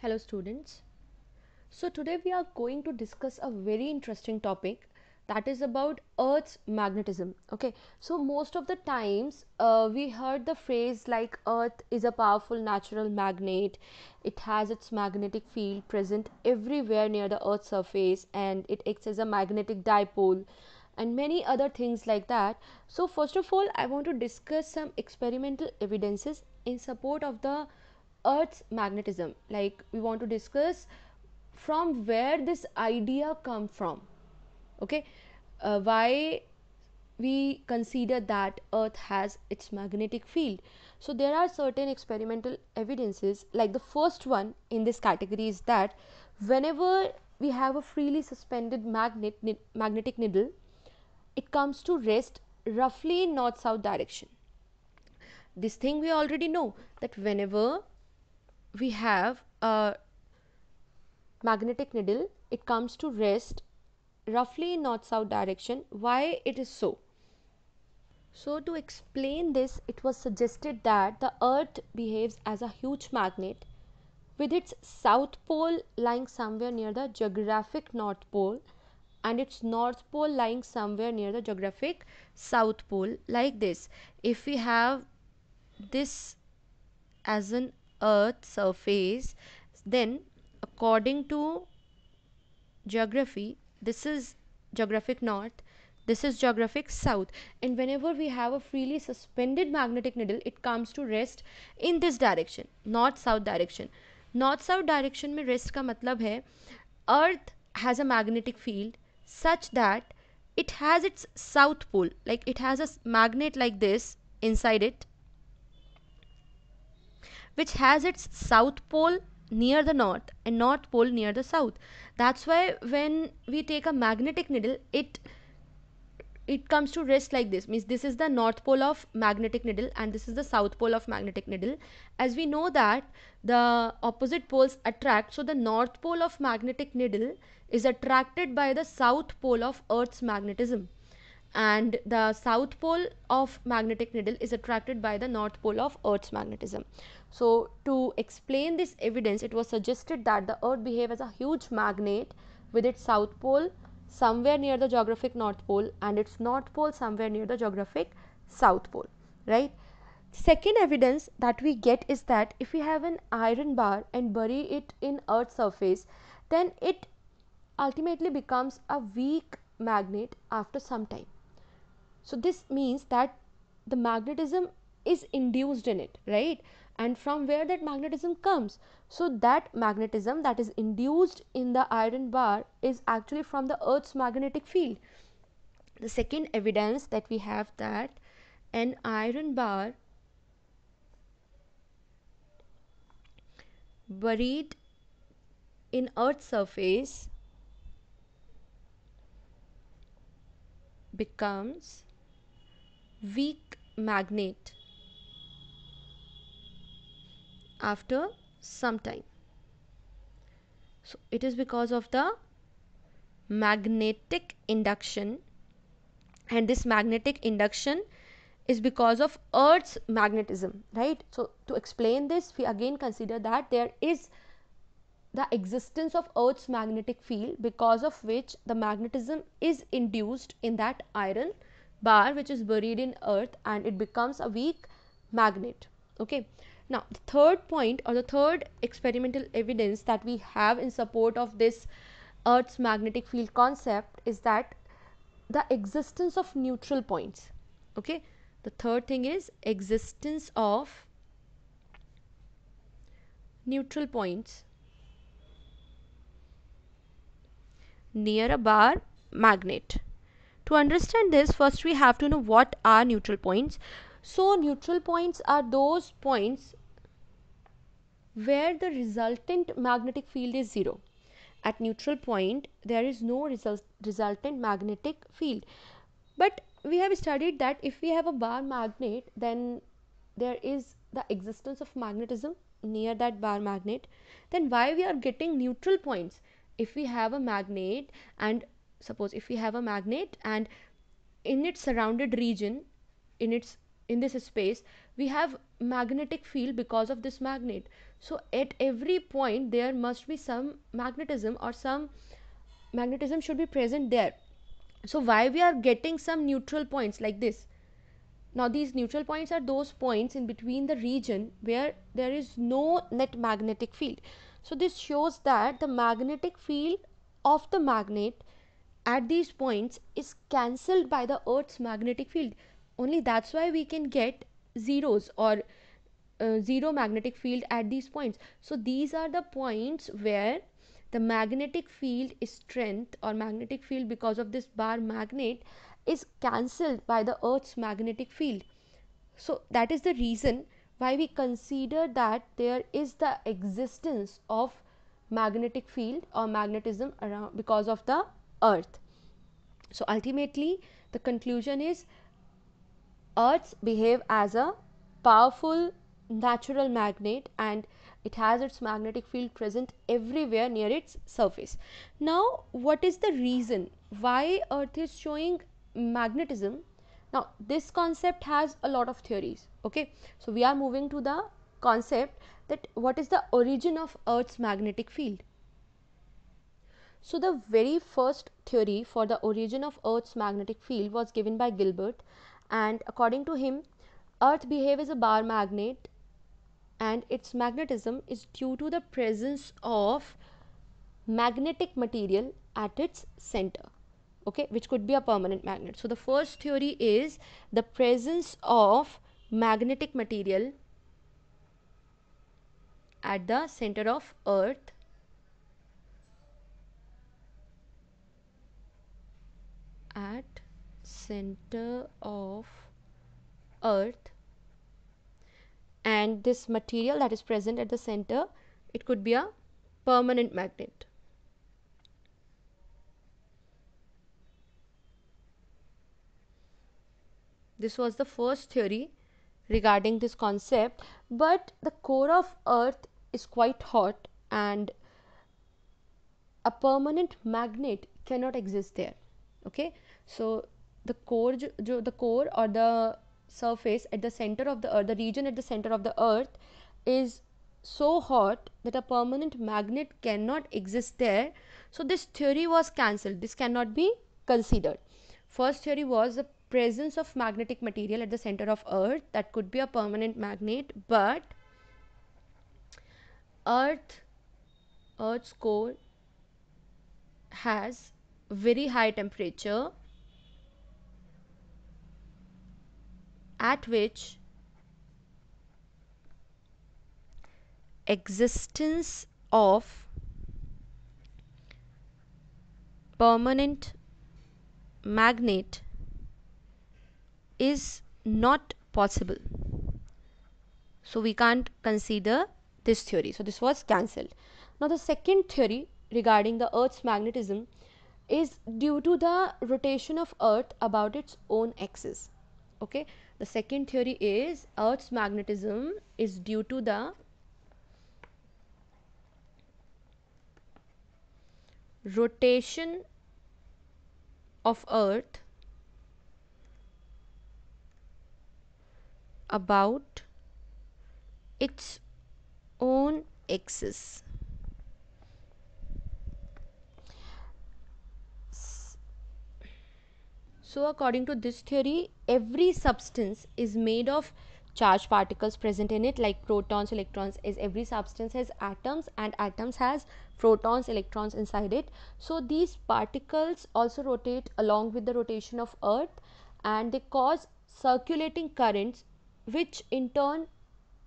Hello students. So today we are going to discuss a very interesting topic that is about earth's magnetism okay so most of the times uh, we heard the phrase like earth is a powerful natural magnet it has its magnetic field present everywhere near the earth's surface and it acts as a magnetic dipole and many other things like that so first of all i want to discuss some experimental evidences in support of the Earth's magnetism. Like we want to discuss from where this idea come from. Okay, uh, why we consider that Earth has its magnetic field. So there are certain experimental evidences. Like the first one in this category is that whenever we have a freely suspended magnet ni- magnetic needle, it comes to rest roughly in north south direction this thing we already know that whenever we have a magnetic needle it comes to rest roughly in north south direction why it is so so to explain this it was suggested that the earth behaves as a huge magnet with its south pole lying somewhere near the geographic north pole and its north pole lying somewhere near the geographic south pole like this if we have this as an earth's surface then according to geography this is geographic north this is geographic south and whenever we have a freely suspended magnetic needle it comes to rest in this direction north south direction north south direction में rest का मतलब है earth has a magnetic field such that it has its south pole like it has a magnet like this inside it which has its south pole near the north and north pole near the south that's why when we take a magnetic needle it it comes to rest like this means this is the north pole of magnetic needle and this is the south pole of magnetic needle as we know that the opposite poles attract so the north pole of magnetic needle is attracted by the south pole of earth's magnetism and the south pole of magnetic needle is attracted by the north pole of earth's magnetism so to explain this evidence it was suggested that the earth behave as a huge magnet with its south pole somewhere near the geographic north pole and its north pole somewhere near the geographic south pole right second evidence that we get is that if we have an iron bar and bury it in earth's surface then it ultimately becomes a weak magnet after some time so this means that the magnetism is induced in it right and from where that magnetism comes so that magnetism that is induced in the iron bar is actually from the earth's magnetic field the second evidence that we have that an iron bar buried in earth's surface becomes weak magnet after some time. So it is because of the magnetic induction and this magnetic induction is because of earth's magnetism right so to explain this we again consider that there is the existence of earth's magnetic field because of which the magnetism is induced in that iron bar which is buried in earth and it becomes a weak magnet okay now the third point or the third experimental evidence that we have in support of this earth's magnetic field concept is that the existence of neutral points okay the third thing is existence of neutral points near a bar magnet to understand this, first we have to know what are neutral points. So neutral points are those points where the resultant magnetic field is zero. At neutral point, there is no result, resultant magnetic field. But we have studied that if we have a bar magnet, then there is the existence of magnetism near that bar magnet. Then why we are getting neutral points? If we have a magnet and suppose if we have a magnet and in its surrounded region in its in this space we have magnetic field because of this magnet so at every point there must be some magnetism or some magnetism should be present there so why we are getting some neutral points like this now these neutral points are those points in between the region where there is no net magnetic field so this shows that the magnetic field of the magnet at these points is cancelled by the earth's magnetic field only that's why we can get zeros or uh, zero magnetic field at these points so these are the points where the magnetic field strength or magnetic field because of this bar magnet is cancelled by the earth's magnetic field so that is the reason why we consider that there is the existence of magnetic field or magnetism around because of the earth so ultimately the conclusion is earths behave as a powerful natural magnet and it has its magnetic field present everywhere near its surface now what is the reason why earth is showing magnetism now this concept has a lot of theories okay so we are moving to the concept that what is the origin of earth's magnetic field so the very first theory for the origin of Earth's magnetic field was given by Gilbert, and according to him, Earth behaves as a bar magnet and its magnetism is due to the presence of magnetic material at its center okay which could be a permanent magnet so the first theory is the presence of magnetic material at the center of earth center of earth and this material that is present at the center it could be a permanent magnet this was the first theory regarding this concept but the core of earth is quite hot and a permanent magnet cannot exist there okay so the core the core or the surface at the center of the earth the region at the center of the earth is so hot that a permanent magnet cannot exist there so this theory was cancelled this cannot be considered first theory was the presence of magnetic material at the center of earth that could be a permanent magnet but earth earth's core has very high temperature at which existence of permanent magnet is not possible. So we can't consider this theory. So this was cancelled. Now the second theory regarding the Earth's magnetism is due to the rotation of Earth about its own axis. Okay. The second theory is Earth's magnetism is due to the rotation of Earth about its own axis. So according to this theory, every substance is made of charged particles present in it like protons, electrons is every substance has atoms and atoms has protons, electrons inside it. So these particles also rotate along with the rotation of earth and they cause circulating currents which in turn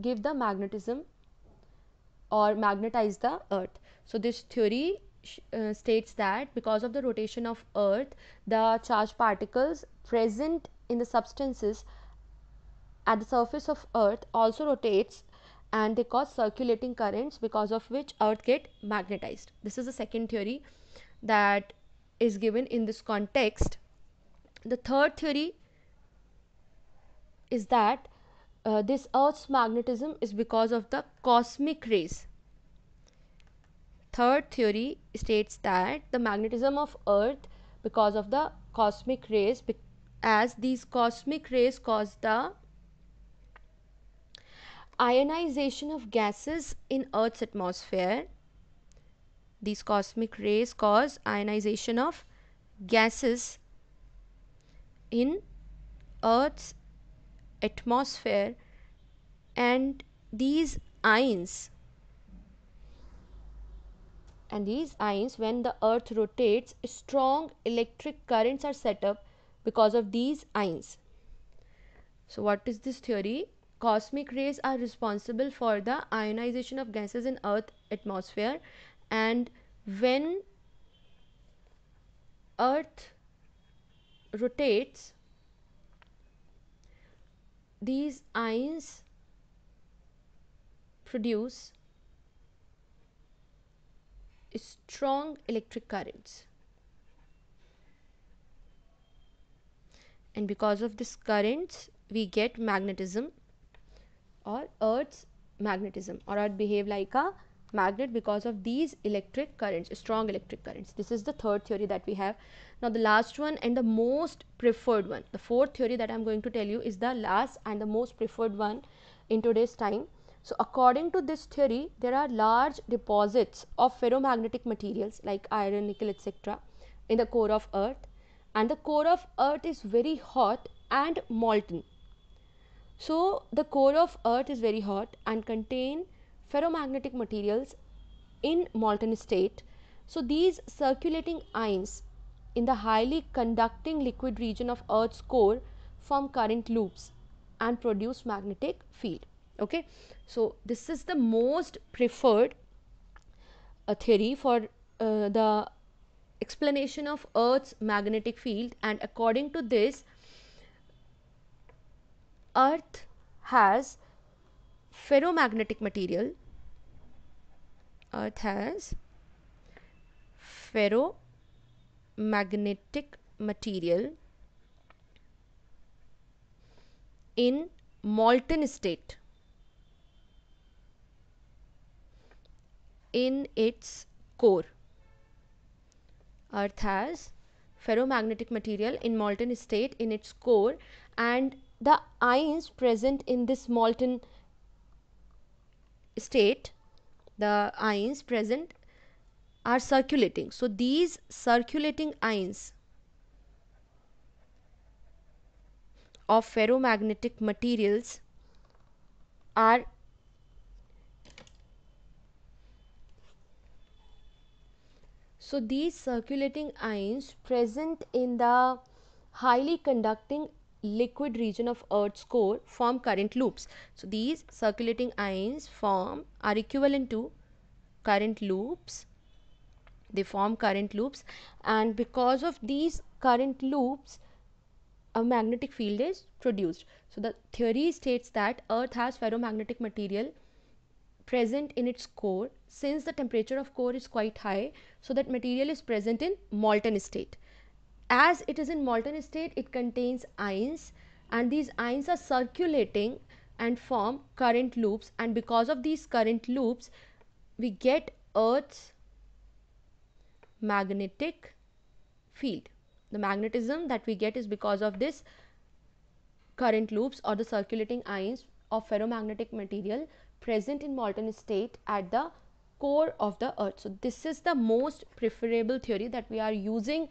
give the magnetism or magnetize the earth. So this theory uh, states that because of the rotation of earth the charged particles present in the substances at the surface of earth also rotates and they cause circulating currents because of which earth get magnetized this is the second theory that is given in this context the third theory is that uh, this earth's magnetism is because of the cosmic rays Third theory states that the magnetism of Earth because of the cosmic rays as these cosmic rays cause the ionization of gases in Earth's atmosphere. These cosmic rays cause ionization of gases in Earth's atmosphere, and these ions and these ions when the earth rotates strong electric currents are set up because of these ions so what is this theory cosmic rays are responsible for the ionization of gases in earth atmosphere and when earth rotates these ions produce strong electric currents. And because of this currents, we get magnetism or Earth's magnetism or Earth behave like a magnet because of these electric currents, strong electric currents. This is the third theory that we have. Now the last one and the most preferred one, the fourth theory that I am going to tell you is the last and the most preferred one in today's time so according to this theory, there are large deposits of ferromagnetic materials like iron, nickel, etc. in the core of earth and the core of earth is very hot and molten. So the core of earth is very hot and contain ferromagnetic materials in molten state. So these circulating ions in the highly conducting liquid region of earth's core form current loops and produce magnetic field okay so this is the most preferred uh, theory for uh, the explanation of earth's magnetic field and according to this earth has ferromagnetic material earth has ferromagnetic material in molten state in its core. Earth has ferromagnetic material in molten state in its core and the ions present in this molten state the ions present are circulating so these circulating ions of ferromagnetic materials are So these circulating ions present in the highly conducting liquid region of earth's core form current loops. So these circulating ions form are equivalent to current loops. They form current loops and because of these current loops a magnetic field is produced. So the theory states that earth has ferromagnetic material present in its core since the temperature of core is quite high so that material is present in molten state as it is in molten state it contains ions and these ions are circulating and form current loops and because of these current loops we get earth's magnetic field the magnetism that we get is because of this current loops or the circulating ions of ferromagnetic material present in molten state at the core of the earth. So, this is the most preferable theory that we are using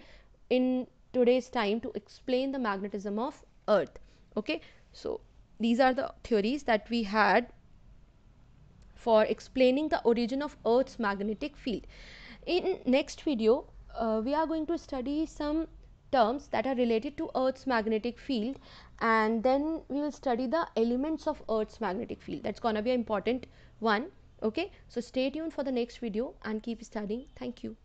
in today's time to explain the magnetism of earth. Okay. So, these are the theories that we had for explaining the origin of earth's magnetic field. In next video, uh, we are going to study some terms that are related to Earth's magnetic field and then we will study the elements of Earth's magnetic field that's gonna be an important one okay so stay tuned for the next video and keep studying thank you